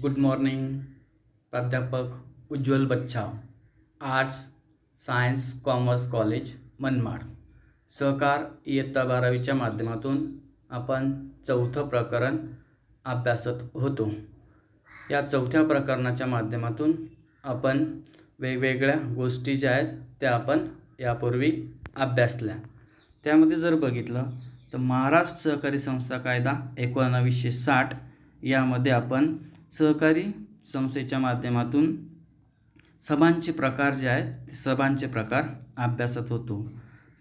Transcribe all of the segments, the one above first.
good morning प्राध्यापक Ujjwal Bachcha arts science commerce college Manmad सहकार इयत्ता बारावीच्या माध्यमातून आपण चौथं प्रकरण अभ्यासत होतो या चौथ्या प्रकरणाच्या माध्यमातून आपण वेगवेगळ्या गोष्टी ज्या आहेत त्या आपण यापूर्वी अभ्यासल्या त्यामध्ये जर बघितलं तर महाराष्ट्र सहकारी संस्था कायदा एकोणावीसशे साठ यामध्ये आपण सहकारी संस्थेच्या माध्यमातून सभांचे प्रकार जे आहेत ते सभांचे प्रकार अभ्यासत होतो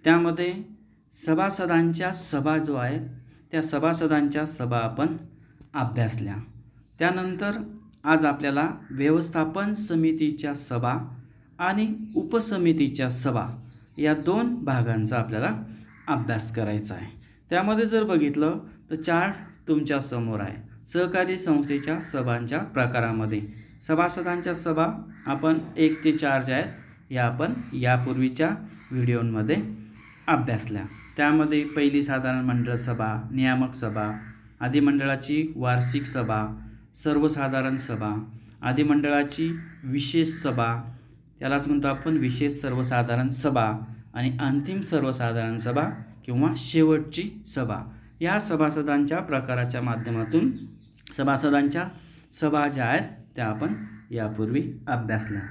त्यामध्ये सभासदांच्या सभा जो आहेत त्या सभासदांच्या सभा आपण अभ्यासल्या त्यानंतर आज आपल्याला व्यवस्थापन समितीच्या सभा आणि उपसमितीच्या सभा या दोन भागांचा आपल्याला अभ्यास करायचा आहे त्यामध्ये जर बघितलं तर चार तुमच्यासमोर आहे सहकारी संस्थेच्या सभांच्या प्रकारामध्ये सभासदांच्या सभा आपण एक ते चार ज्या आहेत या आपण यापूर्वीच्या व्हिडिओमध्ये अभ्यासल्या त्यामध्ये पहिली साधारण मंडळ सभा नियामक सभा आदिमंडळाची वार्षिक सभा सर्वसाधारण सभा आदिमंडळाची विशेष सभा त्यालाच म्हणतो आपण विशेष सर्वसाधारण सभा आणि अंतिम सर्वसाधारण सभा किंवा शेवटची सभा या सभासदांच्या प्रकाराच्या माध्यमातून सभासदांच्या सभा ज्या आहेत त्या आपण यापूर्वी अभ्यासल्या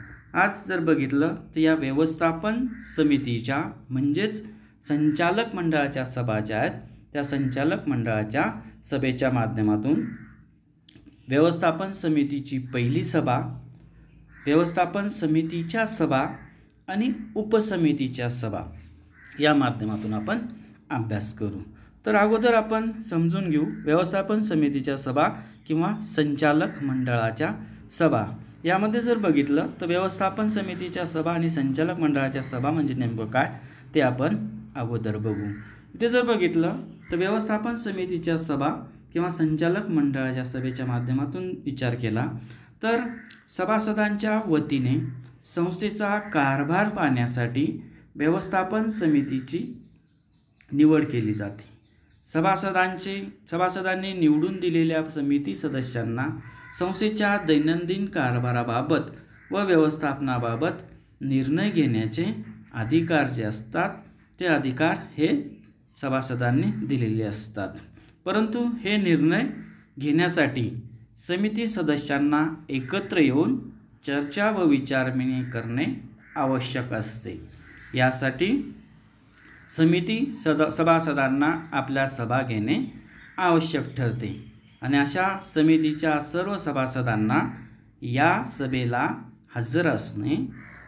आज जर बघितलं तर या व्यवस्थापन समितीच्या म्हणजेच संचालक मंडळाच्या सभा ज्या आहेत त्या संचालक मंडळाच्या सभेच्या माध्यमातून व्यवस्थापन समितीची पहिली सभा व्यवस्थापन समितीच्या सभा आणि उपसमितीच्या सभा या माध्यमातून आपण अभ्यास करू तर अगोदर आपण समजून घेऊ व्यवस्थापन समितीच्या सभा किंवा संचालक मंडळाच्या सभा यामध्ये जर बघितलं तर व्यवस्थापन समितीच्या सभा आणि संचालक मंडळाच्या सभा म्हणजे नेमकं काय ते आपण अगोदर बघू इथे जर बघितलं तर व्यवस्थापन समितीच्या सभा किंवा संचालक मंडळाच्या सभेच्या माध्यमातून विचार केला तर सभासदांच्या वतीने संस्थेचा कारभार पाहण्यासाठी व्यवस्थापन समितीची निवड केली जाते सभासदांचे सभासदांनी निवडून दिलेल्या समिती सदस्यांना संस्थेच्या दैनंदिन कारभाराबाबत व व्यवस्थापनाबाबत निर्णय घेण्याचे अधिकार जे असतात ते अधिकार हे सभासदांनी दिलेले असतात परंतु हे निर्णय घेण्यासाठी समिती सदस्यांना एकत्र येऊन चर्चा व विचारमिनी करणे आवश्यक असते यासाठी समिती सद सभासदांना आपल्या सभा घेणे आवश्यक ठरते आणि अशा समितीच्या सर्व सभासदांना या सभेला हजर असणे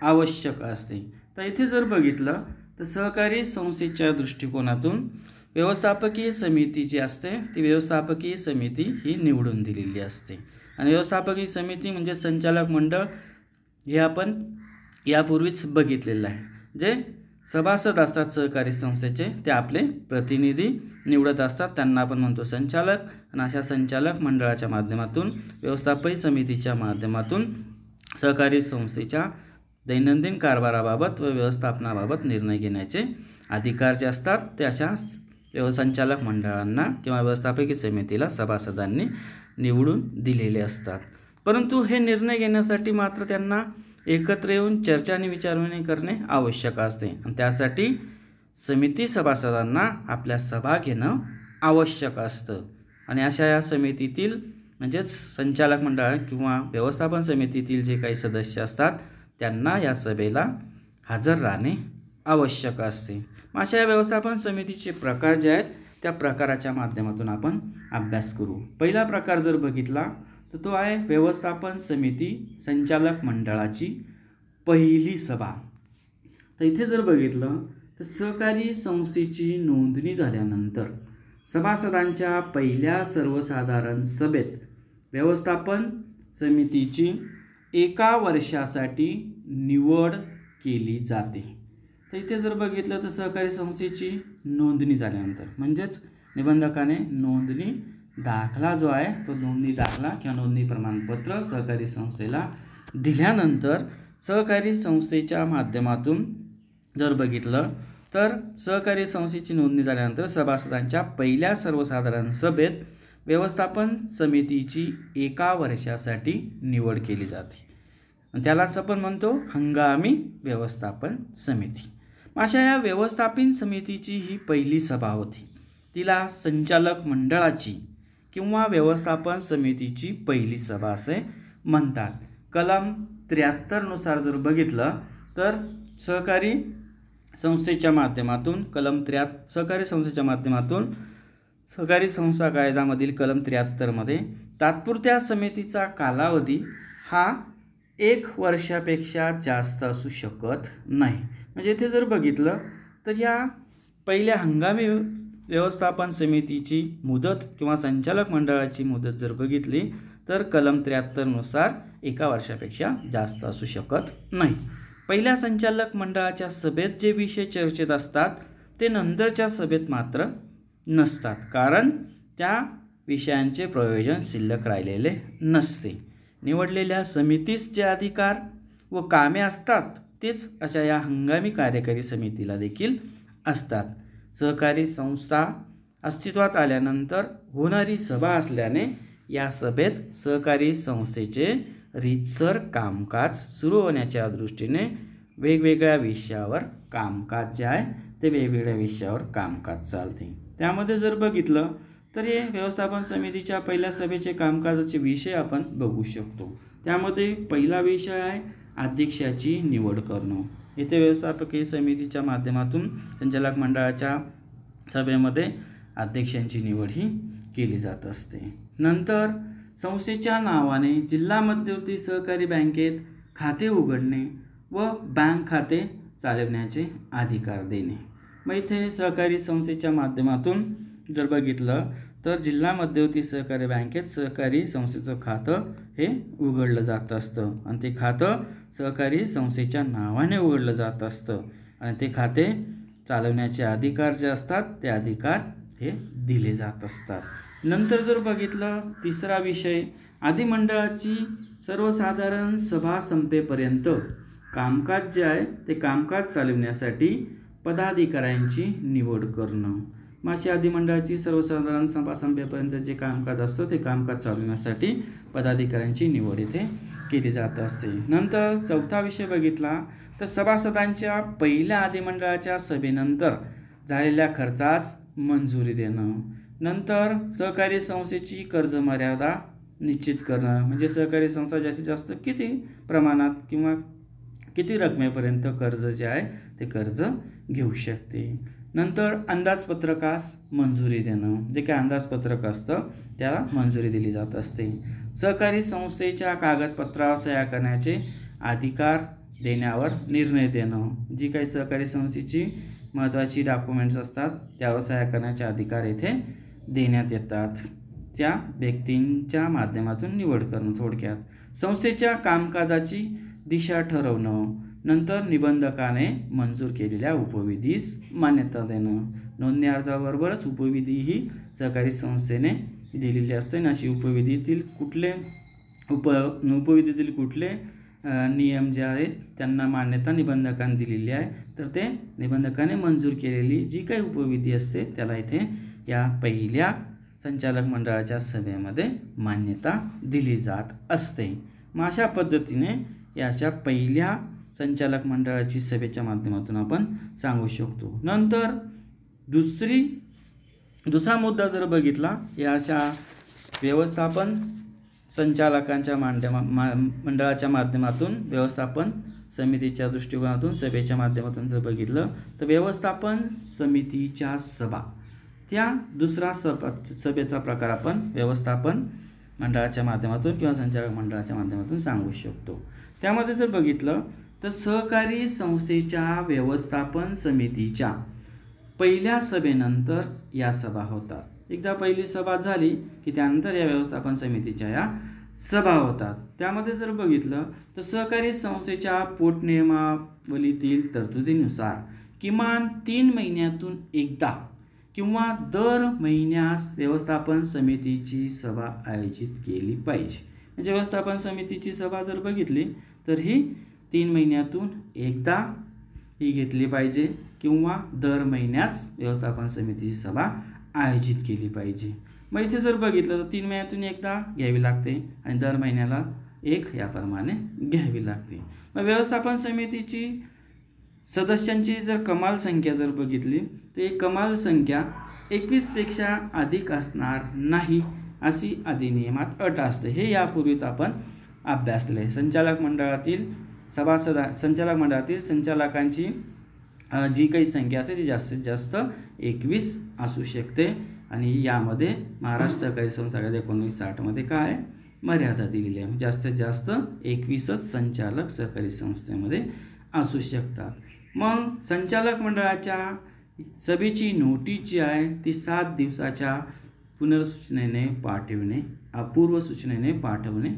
आवश्यक असते तर इथे जर बघितलं तर सहकारी संस्थेच्या दृष्टिकोनातून व्यवस्थापकीय समिती जी असते ती व्यवस्थापकीय समिती ही निवडून दिलेली असते आणि व्यवस्थापकीय समिती म्हणजे संचालक मंडळ हे आपण यापूर्वीच बघितलेलं आहे जे सभासद असतात सहकारी संस्थेचे ते आपले प्रतिनिधी निवडत असतात त्यांना आपण म्हणतो संचालक आणि अशा संचालक मंडळाच्या माध्यमातून व्यवस्थापन समितीच्या माध्यमातून सहकारी संस्थेच्या दैनंदिन कारभाराबाबत व व्यवस्थापनाबाबत निर्णय घेण्याचे अधिकार जे असतात ते अशा संचालक मंडळांना किंवा व्यवस्थापकीय समितीला सभासदांनी निवडून दिलेले असतात परंतु हे निर्णय घेण्यासाठी मात्र त्यांना एकत्र येऊन चर्चा आणि विचारविणी करणे आवश्यक असते आणि त्यासाठी समिती सभासदांना आपल्या सभा घेणं आवश्यक असतं आणि अशा या समितीतील म्हणजेच संचालक मंडळ किंवा व्यवस्थापन समितीतील जे काही सदस्य असतात त्यांना या सभेला हजर राहणे आवश्यक असते अशा या व्यवस्थापन समितीचे प्रकार जे आहेत त्या प्रकाराच्या माध्यमातून आपण अभ्यास करू पहिला प्रकार जर बघितला तर तो आहे व्यवस्थापन समिती संचालक मंडळाची पहिली सभा तर इथे जर बघितलं तर सहकारी संस्थेची नोंदणी झाल्यानंतर सभासदांच्या पहिल्या सर्वसाधारण सभेत व्यवस्थापन समितीची एका वर्षासाठी निवड केली जाते तर इथे जर बघितलं तर सहकारी संस्थेची नोंदणी झाल्यानंतर म्हणजेच निबंधकाने नोंदणी दाखला जो आहे तो नोंदणी दाखला किंवा नोंदणी प्रमाणपत्र सहकारी संस्थेला दिल्यानंतर सहकारी संस्थेच्या माध्यमातून जर बघितलं तर सहकारी संस्थेची नोंदणी झाल्यानंतर सभासदांच्या पहिल्या सर्वसाधारण सभेत व्यवस्थापन समितीची एका वर्षासाठी निवड केली जाते त्यालाच आपण म्हणतो हंगामी व्यवस्थापन समिती अशा या व्यवस्थापन समितीची ही पहिली सभा होती तिला संचालक मंडळाची किंवा व्यवस्थापन समितीची पहिली सभा असे म्हणतात कलम त्र्याहत्तरनुसार जर बघितलं तर सहकारी संस्थेच्या माध्यमातून कलम त्र्या सहकारी संस्थेच्या माध्यमातून सहकारी संस्था कायद्यामधील कलम त्र्याहत्तरमध्ये तात्पुरत्या समितीचा कालावधी हा एक वर्षापेक्षा जास्त असू शकत नाही म्हणजे इथे जर बघितलं तर या पहिल्या हंगामी व्यवस्थापन समितीची मुदत किंवा संचालक मंडळाची मुदत जर बघितली तर कलम त्र्याहत्तरनुसार एका वर्षापेक्षा जास्त असू शकत नाही पहिल्या संचालक मंडळाच्या सभेत जे विषय चर्चेत असतात ते नंतरच्या सभेत मात्र नसतात कारण त्या विषयांचे प्रयोजन शिल्लक राहिलेले नसते निवडलेल्या समितीस जे अधिकार व कामे असतात तेच अशा या हंगामी कार्यकारी समितीला देखील असतात सहकारी संस्था अस्तित्वात आल्यानंतर होणारी सभा असल्याने या सभेत सहकारी संस्थेचे रीतसर कामकाज सुरू होण्याच्या दृष्टीने वेगवेगळ्या विषयावर कामकाज जे आहे ते वेगवेगळ्या विषयावर कामकाज चालते त्यामध्ये जर बघितलं तर हे व्यवस्थापन समितीच्या पहिल्या सभेचे कामकाजाचे विषय आपण बघू शकतो त्यामध्ये पहिला विषय आहे अध्यक्षाची निवड करणं इथे व्यवस्थापकीय समितीच्या माध्यमातून संचालक मंडळाच्या सभेमध्ये अध्यक्षांची निवड ही केली जात असते नंतर संस्थेच्या नावाने जिल्हा मध्यवर्ती सहकारी बँकेत खाते उघडणे व बँक खाते चालवण्याचे अधिकार देणे मग इथे सहकारी संस्थेच्या माध्यमातून जर बघितलं तर जिल्हा मध्यवर्ती सहकारी बँकेत सहकारी संस्थेचं खातं हे उघडलं जात असतं आणि ते खातं सहकारी संस्थेच्या नावाने उघडलं जात असतं आणि ते खाते चालवण्याचे अधिकार जे असतात ते अधिकार हे दिले जात असतात नंतर जर बघितलं तिसरा विषय अधिमंडळाची सर्वसाधारण सभा संपेपर्यंत कामकाज जे आहे ते कामकाज चालवण्यासाठी पदाधिकाऱ्यांची निवड करणं मासे मंडळाची सर्वसाधारण जे कामकाज असतं ते कामकाज चालवण्यासाठी पदाधिकाऱ्यांची निवड येथे केली जात असते नंतर चौथा विषय बघितला तर सभासदांच्या पहिल्या मंडळाच्या सभेनंतर झालेल्या खर्चास मंजुरी देणं नंतर सहकारी संस्थेची कर्जमर्यादा निश्चित करणं म्हणजे सहकारी संस्था जास्तीत जास्त किती प्रमाणात किंवा किती रकमेपर्यंत कर्ज जे आहे ते कर्ज घेऊ शकते नंतर अंदाजपत्रकास मंजुरी देणं जे काही अंदाजपत्रक असतं त्याला मंजुरी दिली जात असते सहकारी संस्थेच्या कागदपत्रावर सह्या करण्याचे अधिकार देण्यावर निर्णय देणं जी काही सहकारी संस्थेची महत्त्वाची डॉक्युमेंट्स असतात त्यावर सह्या करण्याचे अधिकार येथे देण्यात येतात त्या व्यक्तींच्या माध्यमातून निवड करणं थोडक्यात संस्थेच्या कामकाजाची दिशा ठरवणं नंतर निबंधकाने मंजूर केलेल्या उपविधीस मान्यता देणं नोंदणी अर्जाबरोबरच उपविधी ही सहकारी संस्थेने दिलेली असते आणि अशी उपविधीतील कुठले उप उपविधीतील कुठले नियम जे आहेत त्यांना मान्यता निबंधकाने दिलेली आहे तर ते निबंधकाने मंजूर केलेली जी काही उपविधी असते त्याला इथे या पहिल्या संचालक मंडळाच्या सभेमध्ये मान्यता दिली जात असते मग अशा पद्धतीने या अशा पहिल्या संचालक मंडळाची सभेच्या माध्यमातून आपण सांगू शकतो नंतर दुसरी दुसरा मुद्दा जर बघितला या अशा व्यवस्थापन संचालकांच्या माध्यमा मा मंडळाच्या माध्यमातून व्यवस्थापन समितीच्या दृष्टिकोनातून सभेच्या माध्यमातून जर बघितलं तर व्यवस्थापन समितीच्या सभा त्या दुसरा सभेचा प्रकार आपण व्यवस्थापन मंडळाच्या माध्यमातून किंवा संचालक मंडळाच्या माध्यमातून सांगू शकतो त्यामध्ये जर बघितलं तर सहकारी संस्थेच्या व्यवस्थापन समितीच्या पहिल्या सभेनंतर या सभा होतात एकदा पहिली सभा झाली की त्यानंतर या व्यवस्थापन समितीच्या या सभा होतात त्यामध्ये जर बघितलं तर सहकारी संस्थेच्या पोटनियमावलीतील तरतुदीनुसार किमान तीन महिन्यातून एकदा किंवा दर महिन्यास व्यवस्थापन समितीची सभा आयोजित केली पाहिजे म्हणजे व्यवस्थापन समितीची सभा जर बघितली तर ही तीन महिन्यातून एकदा ही घेतली पाहिजे किंवा दर महिन्यास व्यवस्थापन समितीची सभा आयोजित केली पाहिजे मग इथे जर बघितलं तर तीन महिन्यातून एकदा घ्यावी लागते आणि दर महिन्याला एक याप्रमाणे घ्यावी लागते मग व्यवस्थापन समितीची सदस्यांची जर कमाल संख्या जर बघितली तर ही कमाल संख्या एकवीसपेक्षा अधिक असणार नाही अशी अधिनियमात अट असते हे यापूर्वीच आपण अभ्यासले आहे संचालक मंडळातील सभासदा संचालक मंडळातील संचालकांची जी काही संख्या असते ती जास्तीत जास्त एकवीस असू शकते आणि यामध्ये महाराष्ट्र सहकारी संस्था एकोणवीस साठमध्ये काय मर्यादा दिलेली आहे जास्तीत जास्त एकवीसच संचालक सहकारी संस्थेमध्ये असू शकतात मग संचालक मंडळाच्या सभेची नोटीस जी आहे ती सात दिवसाच्या पुनर्सूचनेने पाठविणे अपूर्व सूचनेने पाठवणे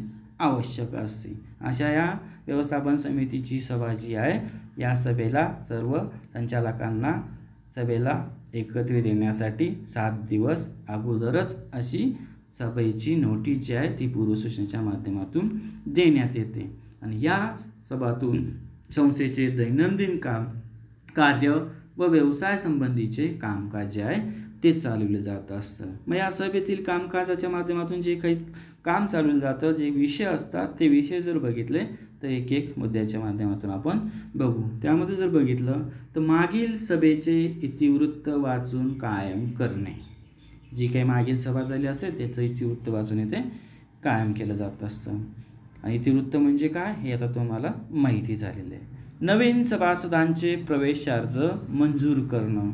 आवश्यक असते अशा या व्यवस्थापन समितीची सभा जी आहे या सभेला सर्व संचालकांना सभेला एकत्रित येण्यासाठी सात दिवस अगोदरच अशी सभेची नोटीस जी आहे ती पूर्वसूचनेच्या माध्यमातून देण्यात येते आणि या सभातून संस्थेचे दैनंदिन काम कार्य व व्यवसायासंबंधीचे कामकाज जे आहे ते चालवलं जात असतं मग या सभेतील कामकाजाच्या माध्यमातून जे काही काम चालवलं जातं जे विषय असतात ते विषय जर बघितले तर एक एक मुद्द्याच्या माध्यमातून आपण बघू त्यामध्ये जर बघितलं तर मागील सभेचे इतिवृत्त वाचून कायम करणे जी काही मागील सभा झाली असेल त्याचं इतिवृत्त वाचून येथे कायम केलं जात असतं आणि इतिवृत्त म्हणजे काय हे आता तुम्हाला माहिती झालेलं आहे नवीन सभासदांचे प्रवेश अर्ज मंजूर करणं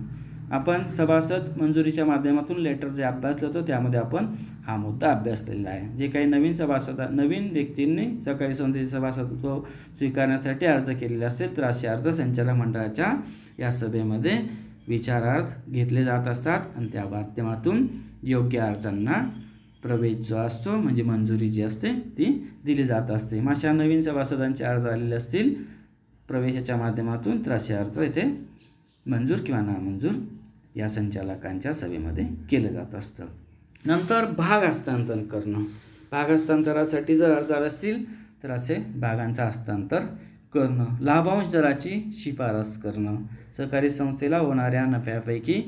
आपण सभासद मंजुरीच्या माध्यमातून लेटर जे अभ्यासलं होतं त्यामध्ये आपण हा मुद्दा अभ्यासलेला आहे जे काही नवीन सभासद नवीन व्यक्तींनी सकाळी संस्थेचे सभासदत्व स्वीकारण्यासाठी अर्ज केलेले असेल तर असे अर्ज संचालक मंडळाच्या या सभेमध्ये विचारार्थ घेतले जात असतात आणि त्या माध्यमातून योग्य अर्जांना प्रवेश जो असतो म्हणजे मंजुरी जी असते ती दिली जात असते मग अशा नवीन सभासदांचे अर्ज आलेले असतील प्रवेशाच्या माध्यमातून तर असे अर्ज येथे मंजूर किंवा नामंजूर या संचालकांच्या सभेमध्ये केलं जात असतं नंतर भाग हस्तांतरण करणं भाग हस्तांतरासाठी जर अर्ज असतील तर असे भागांचं हस्तांतर करणं लाभांश दराची शिफारस करणं सहकारी संस्थेला होणाऱ्या नफ्यापैकी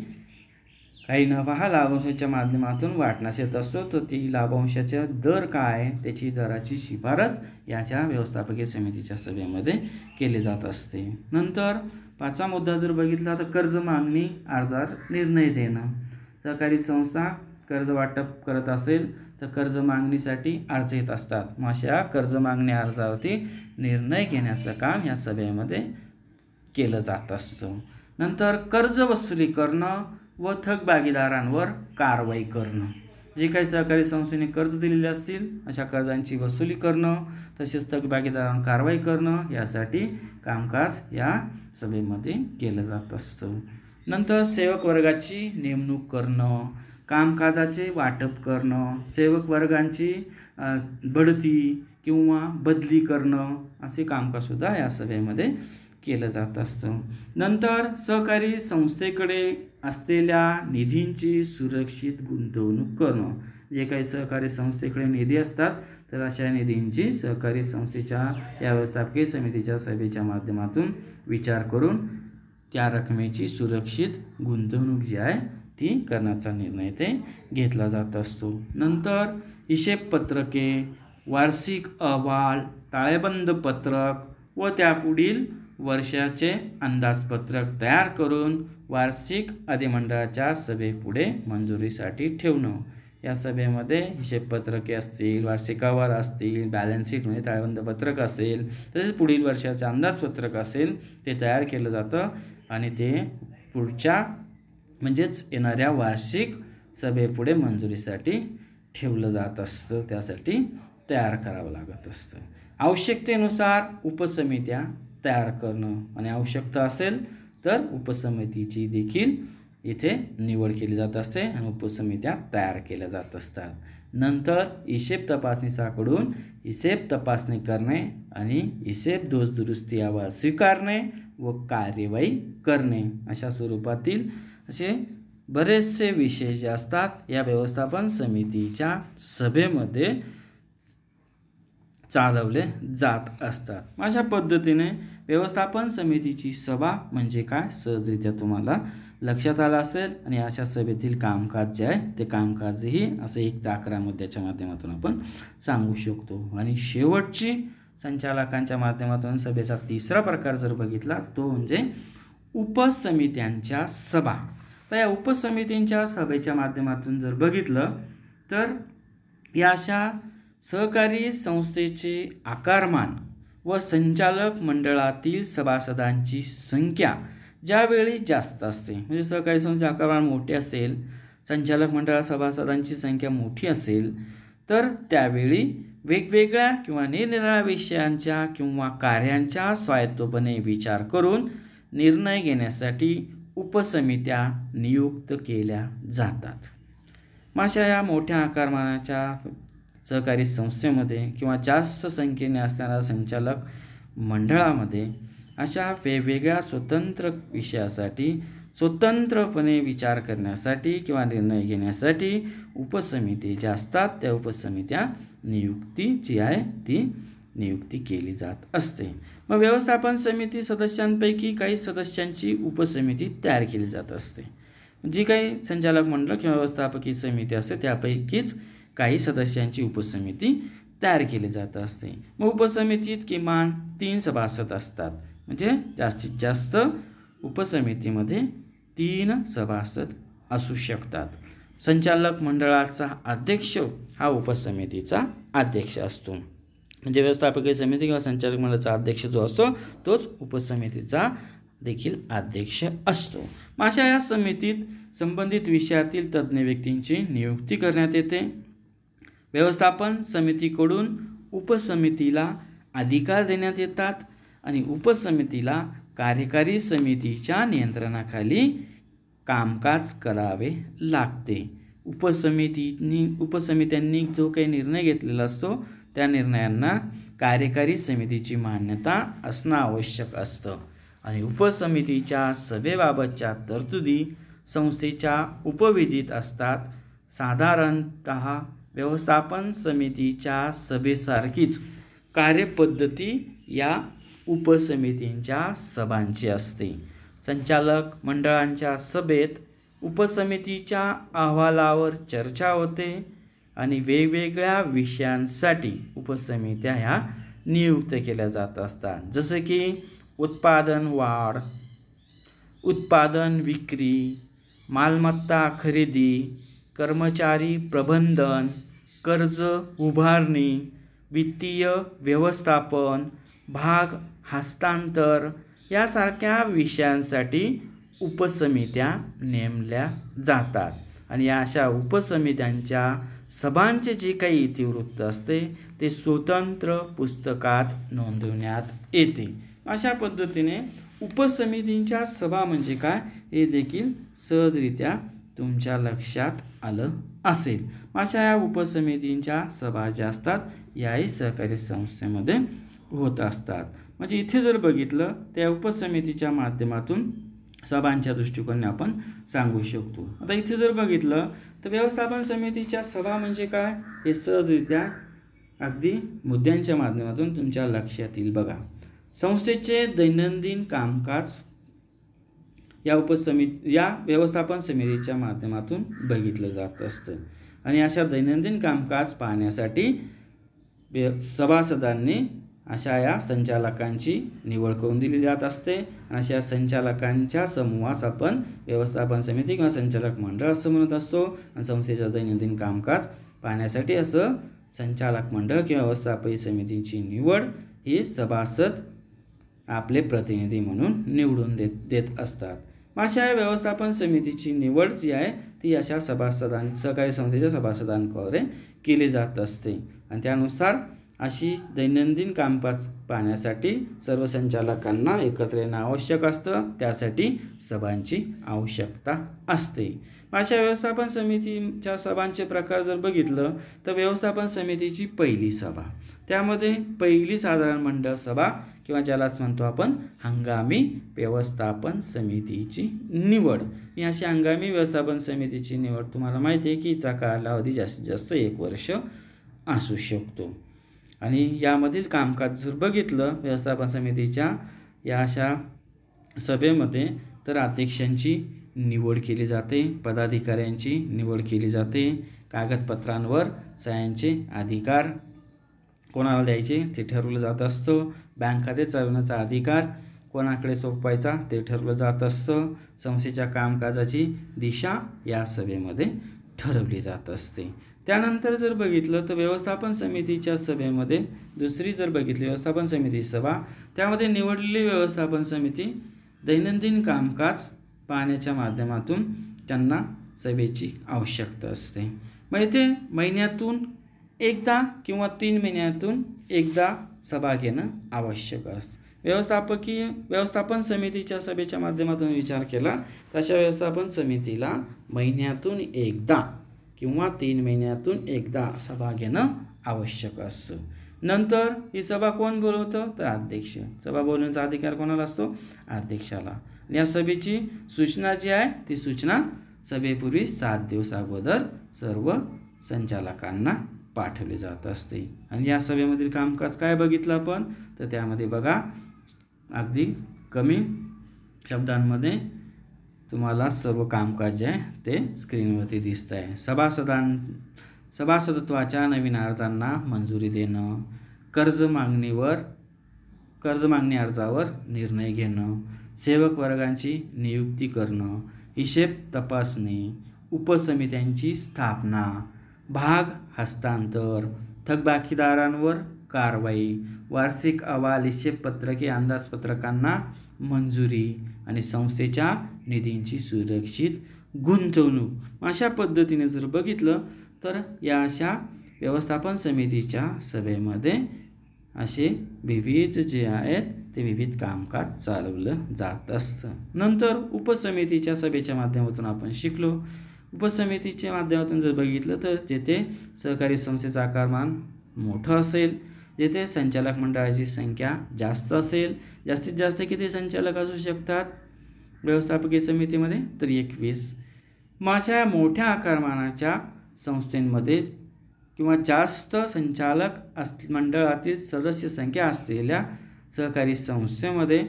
काही नफा हा लाभांशाच्या माध्यमातून वाटण्यास येत असतो तर ती लाभांशाचा दर काय आहे त्याची दराची शिफारस याच्या व्यवस्थापकीय समितीच्या सभेमध्ये केली जात असते नंतर पाचवा मुद्दा जर बघितला तर कर्ज मागणी अर्जार निर्णय देणं सहकारी संस्था कर्ज वाटप करत असेल तर कर्ज मागणीसाठी अर्ज येत असतात मग अशा कर्ज मागणी अर्जावरती निर्णय घेण्याचं काम या सभेमध्ये केलं जात असतं नंतर कर्ज वसुली करणं व थकबागीदारांवर कारवाई करणं जे काही सहकारी संस्थेने कर्ज दिलेले असतील अशा कर्जांची वसुली करणं तसेच थकबागीदारांवर कारवाई करणं यासाठी कामकाज या सभेमध्ये केलं जात असतं नंतर सेवक वर्गाची नेमणूक करणं कामकाजाचे वाटप करणं सेवक वर्गांची बढती किंवा बदली करणं असे कामकाजसुद्धा या सभेमध्ये केलं जात असतं नंतर सहकारी संस्थेकडे असलेल्या निधींची सुरक्षित गुंतवणूक करणं जे काही सहकारी संस्थेकडे निधी असतात तर अशा निधींची सहकारी संस्थेच्या या व्यवस्थापकीय समितीच्या सभेच्या माध्यमातून विचार करून त्या रकमेची सुरक्षित गुंतवणूक जी आहे ती करण्याचा निर्णय ते घेतला जात असतो नंतर पत्रके वार्षिक अहवाल ताळेबंद पत्रक व त्यापुढील वर्षाचे अंदाजपत्रक तयार करून वार्षिक अधिमंडळाच्या सभेपुढे मंजुरीसाठी ठेवणं या सभेमध्ये हिशेबपत्रके असतील वार्षिकावर असतील बॅलन्स शीट म्हणजे ताळेबंद पत्रक असेल तसेच पुढील वर्षाचे अंदाजपत्रक असेल ते तयार केलं जातं आणि ते पुढच्या म्हणजेच येणाऱ्या वार्षिक सभेपुढे मंजुरीसाठी ठेवलं जात असतं त्यासाठी तयार करावं लागत असतं आवश्यकतेनुसार उपसमित्या तयार करणं आणि आवश्यकता असेल तर उपसमितीची देखील इथे निवड केली जात असते आणि उपसमित्या तयार केल्या जात असतात नंतर हिशेब तपासणीसाकडून हिशेब तपासणी करणे आणि हिशेब दुरुस्ती आवाज स्वीकारणे व कार्यवाही करणे अशा स्वरूपातील असे बरेचसे विषय जे असतात या व्यवस्थापन समितीच्या सभेमध्ये चालवले जात असतात अशा पद्धतीने व्यवस्थापन समितीची सभा म्हणजे काय सहजरित्या तुम्हाला लक्षात आलं असेल आणि अशा सभेतील कामकाज जे आहे ते कामकाजही असं एक ते मुद्द्याच्या माध्यमातून आपण सांगू शकतो आणि शेवटची संचालकांच्या माध्यमातून सभेचा तिसरा प्रकार जर बघितला तो म्हणजे उपसमित्यांच्या सभा तर या उपसमितींच्या सभेच्या माध्यमातून जर बघितलं तर या अशा सहकारी संस्थेचे आकारमान व संचालक मंडळातील सभासदांची संख्या ज्यावेळी जास्त असते म्हणजे सहकारी संस्थेचे आकारमान मोठे असेल संचालक मंडळात सभासदांची संख्या मोठी असेल तर त्यावेळी वेगवेगळ्या किंवा निरनिराळ्या विषयांच्या किंवा कार्यांच्या स्वायत्तपणे विचार करून निर्णय घेण्यासाठी उपसमित्या नियुक्त केल्या जातात माशा या मोठ्या आकारमानाच्या सहकारी संस्थेमध्ये किंवा जास्त संख्येने असणाऱ्या संचालक मंडळामध्ये अशा वेगवेगळ्या स्वतंत्र विषयासाठी स्वतंत्रपणे विचार करण्यासाठी किंवा निर्णय घेण्यासाठी उपसमिती ज्या असतात त्या उपसमित्या नियुक्ती जी आहे ती नियुक्ती केली जात असते मग व्यवस्थापन समिती सदस्यांपैकी काही सदस्यांची उपसमिती तयार केली जात असते जी काही संचालक मंडळ किंवा व्यवस्थापकीय समिती असते त्यापैकीच काही सदस्यांची उपसमिती तयार केली जात असते मग उपसमितीत किमान तीन सभासद असतात म्हणजे जास्तीत जास्त उपसमितीमध्ये तीन सभासद असू शकतात संचालक मंडळाचा अध्यक्ष हा उपसमितीचा अध्यक्ष असतो म्हणजे व्यवस्थापकीय समिती किंवा संचालक मंडळाचा अध्यक्ष जो असतो तोच उपसमितीचा देखील अध्यक्ष असतो अशा या समितीत संबंधित विषयातील तज्ज्ञ व्यक्तींची नियुक्ती करण्यात येते व्यवस्थापन समितीकडून उपसमितीला अधिकार देण्यात येतात आणि उपसमितीला कार्यकारी समितीच्या नियंत्रणाखाली कामकाज करावे लागते उपसमितीनी उपसमित्यांनी जो काही निर्णय घेतलेला असतो त्या निर्णयांना कार्यकारी समितीची मान्यता असणं आवश्यक असतं आणि उपसमितीच्या सभेबाबतच्या तरतुदी संस्थेच्या उपविधीत असतात साधारणत व्यवस्थापन समितीच्या सभेसारखीच कार्यपद्धती या उपसमितींच्या सभांची असते संचालक मंडळांच्या सभेत उपसमितीच्या अहवालावर चर्चा होते आणि वेगवेगळ्या विषयांसाठी उपसमित्या ह्या नियुक्त केल्या जात असतात जसं की उत्पादन वाढ उत्पादन विक्री मालमत्ता खरेदी कर्मचारी प्रबंधन कर्ज उभारणी वित्तीय व्यवस्थापन भाग हस्तांतर यासारख्या विषयांसाठी उपसमित्या नेमल्या जातात आणि या अशा उपसमित्यांच्या सभांचे जे काही इतिवृत्त असते ते स्वतंत्र पुस्तकात नोंदवण्यात येते अशा पद्धतीने उपसमितींच्या सभा म्हणजे काय हे देखील सहजरित्या तुमच्या लक्षात आलं असेल अशा या उपसमितींच्या सभा ज्या असतात याही सहकारी संस्थेमध्ये होत असतात म्हणजे इथे जर बघितलं त्या उपसमितीच्या माध्यमातून सभांच्या दृष्टिकोनाने आपण सांगू शकतो आता इथे जर बघितलं तर व्यवस्थापन समितीच्या सभा म्हणजे काय हे सहजरित्या अगदी मुद्द्यांच्या माध्यमातून तुमच्या लक्षात येईल बघा संस्थेचे दैनंदिन कामकाज या उपसमिती या व्यवस्थापन समितीच्या माध्यमातून बघितलं जात असतं आणि अशा दैनंदिन कामकाज पाहण्यासाठी सभासदांनी अशा या संचालकांची निवड करून दिली जात असते अशा संचालकांच्या समूहास आपण व्यवस्थापन समिती किंवा संचालक मंडळ असं म्हणत असतो आणि संस्थेचं दैनंदिन कामकाज पाहण्यासाठी असं संचालक मंडळ किंवा व्यवस्थापन समितीची निवड ही सभासद आपले प्रतिनिधी म्हणून निवडून देत देत असतात माशा व्यवस्थापन समितीची निवड जी आहे ती अशा सभासदां सहकारी संस्थेच्या सभासदांद्वारे केली जात असते आणि त्यानुसार अशी दैनंदिन कामकाज पाहण्यासाठी सर्व संचालकांना एकत्र येणं आवश्यक असतं त्यासाठी सभांची आवश्यकता असते माशा व्यवस्थापन समितीच्या सभांचे प्रकार जर बघितलं तर व्यवस्थापन समितीची पहिली सभा त्यामध्ये पहिली साधारण मंडळ सभा किंवा ज्यालाच म्हणतो आपण हंगामी व्यवस्थापन समितीची निवड मी अशी हंगामी व्यवस्थापन समितीची निवड तुम्हाला माहिती आहे की हिचा कालावधी जास्तीत जास्त एक वर्ष असू शकतो आणि यामधील कामकाज जर बघितलं व्यवस्थापन समितीच्या या अशा सभेमध्ये तर अध्यक्षांची निवड केली जाते पदाधिकाऱ्यांची निवड केली जाते कागदपत्रांवर सह्यांचे अधिकार कोणाला द्यायचे ते ठरवलं जात असतं बँक खाते चालवण्याचा अधिकार कोणाकडे सोपवायचा ते ठरवलं जात असतं संस्थेच्या कामकाजाची दिशा या सभेमध्ये ठरवली जात असते त्यानंतर जर बघितलं तर व्यवस्थापन समितीच्या सभेमध्ये दुसरी जर बघितली व्यवस्थापन समिती सभा त्यामध्ये निवडलेली व्यवस्थापन समिती दैनंदिन कामकाज पाहण्याच्या माध्यमातून त्यांना सभेची आवश्यकता असते मग इथे महिन्यातून एकदा किंवा तीन महिन्यातून एकदा सभा घेणं आवश्यक असतं व्यवस्थापकीय व्यवस्थापन समितीच्या सभेच्या माध्यमातून विचार केला तशा व्यवस्थापन समितीला महिन्यातून एकदा किंवा तीन महिन्यातून एकदा सभा घेणं आवश्यक असतं नंतर ही सभा कोण बोलवतं तर अध्यक्ष सभा बोलवण्याचा अधिकार कोणाला असतो अध्यक्षाला या सभेची सूचना जी आहे ती सूचना सभेपूर्वी सात दिवस अगोदर सर्व संचालकांना पाठवले जात असते आणि या सभेमधील कामकाज काय बघितलं आपण तर त्यामध्ये बघा अगदी कमी शब्दांमध्ये तुम्हाला सर्व कामकाज जे आहे ते स्क्रीनवरती दिसत आहे सभासदां सभासदत्वाच्या नवीन अर्जांना मंजुरी देणं कर्ज मागणीवर कर्ज मागणी अर्जावर निर्णय घेणं सेवक वर्गांची नियुक्ती करणं हिशेब तपासणी उपसमित्यांची स्थापना भाग हस्तांतर थकबाकीदारांवर कारवाई वार्षिक अहवाल पत्रके अंदाजपत्रकांना मंजुरी आणि संस्थेच्या निधींची सुरक्षित गुंतवणूक अशा पद्धतीने जर बघितलं तर या अशा व्यवस्थापन समितीच्या सभेमध्ये असे विविध जे आहेत ते विविध कामकाज चालवलं जात असतं नंतर उपसमितीच्या सभेच्या माध्यमातून आपण शिकलो उपसमितीच्या माध्यमातून जर बघितलं तर जेथे सहकारी संस्थेचं आकारमान मोठं असेल जेथे संचालक मंडळाची संख्या जास्त असेल जास्तीत जास्त किती संचालक असू शकतात व्यवस्थापकीय समितीमध्ये तर एकवीस माझ्या मोठ्या आकारमानाच्या संस्थेमध्ये किंवा जास्त संचालक अस मंडळातील सदस्य संख्या असलेल्या सहकारी संस्थेमध्ये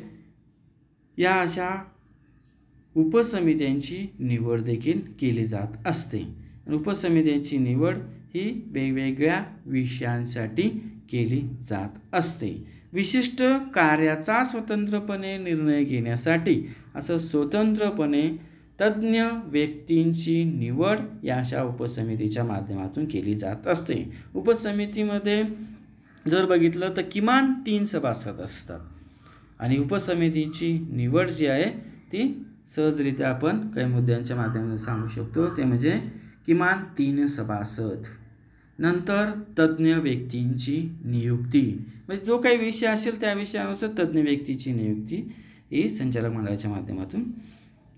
या अशा उपसमित्यांची निवड देखील केली जात असते उपसमित्यांची निवड ही वेगवेगळ्या विषयांसाठी केली जात असते विशिष्ट कार्याचा स्वतंत्रपणे निर्णय घेण्यासाठी असं स्वतंत्रपणे तज्ज्ञ व्यक्तींची निवड या अशा उपसमितीच्या माध्यमातून केली जात असते उपसमितीमध्ये जर बघितलं तर किमान तीन सभासद असतात आणि उपसमितीची निवड जी आहे ती सहजरित्या आपण काही मुद्द्यांच्या माध्यमातून सांगू शकतो ते म्हणजे किमान तीन सभासद नंतर तज्ज्ञ व्यक्तींची नियुक्ती म्हणजे जो काही विषय असेल त्या विषयानुसार तज्ज्ञ व्यक्तीची नियुक्ती ही संचालक मंडळाच्या माध्यमातून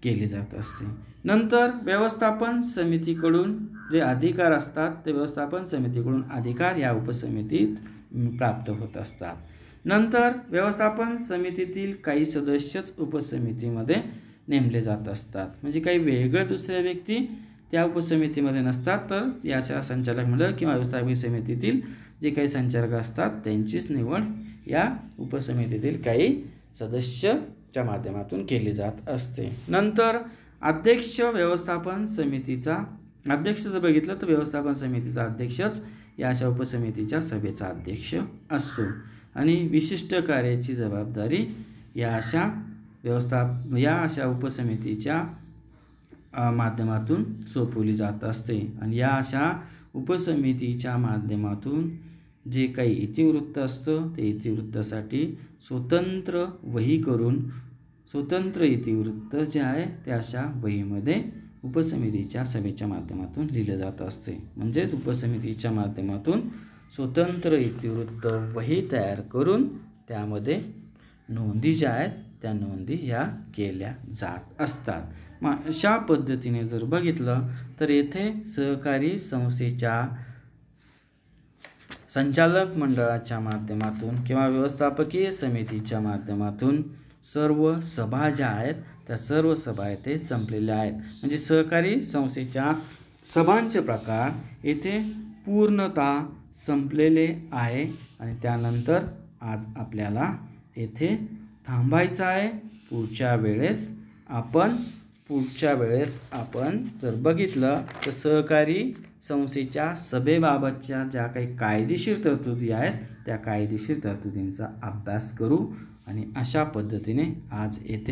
केली जात असते नंतर व्यवस्थापन समितीकडून जे अधिकार असतात ते व्यवस्थापन समितीकडून अधिकार या उपसमितीत प्राप्त होत असतात नंतर व्यवस्थापन समितीतील काही सदस्यच उपसमितीमध्ये नेमले जात असतात म्हणजे काही वेगळं दुसऱ्या व्यक्ती त्या उपसमितीमध्ये नसतात तर याच्या संचालक मंडळ किंवा व्यवस्थापकीय समितीतील जे काही संचालक असतात त्यांचीच निवड या उपसमितीतील काही सदस्यच्या माध्यमातून केली जात असते नंतर अध्यक्ष व्यवस्थापन समितीचा अध्यक्ष जर बघितलं तर व्यवस्थापन समितीचा अध्यक्षच या अशा उपसमितीच्या सभेचा अध्यक्ष असतो आणि विशिष्ट कार्याची जबाबदारी या अशा व्यवस्थाप या अशा उपसमितीच्या माध्यमातून सोपवली जात असते आणि या अशा उपसमितीच्या माध्यमातून जे काही इतिवृत्त असतं ते इतिवृत्तासाठी स्वतंत्र वही करून स्वतंत्र इतिवृत्त जे आहे ते अशा वहीमध्ये उपसमितीच्या सभेच्या माध्यमातून लिहिलं जात असते म्हणजेच उपसमितीच्या माध्यमातून स्वतंत्र इतिवृत्त वही तयार करून त्यामध्ये नोंदी ज्या आहेत त्या नोंदी ह्या केल्या जात असतात मग अशा पद्धतीने जर बघितलं तर येथे सहकारी संस्थेच्या संचालक मंडळाच्या माध्यमातून किंवा व्यवस्थापकीय समितीच्या माध्यमातून सर्व सभा ज्या आहेत त्या सर्व सभा येथे संपलेल्या आहेत म्हणजे सहकारी संस्थेच्या सभांचे प्रकार येथे पूर्णता संपलेले आहे आणि त्यानंतर आज आपल्याला येथे थांबायचं आहे पुढच्या वेळेस आपण पुढच्या वेळेस आपण जर बघितलं तर सहकारी संस्थेच्या सभेबाबतच्या ज्या काही कायदेशीर तरतुदी आहेत त्या कायदेशीर तरतुदींचा अभ्यास करू आणि अशा पद्धतीने आज येथे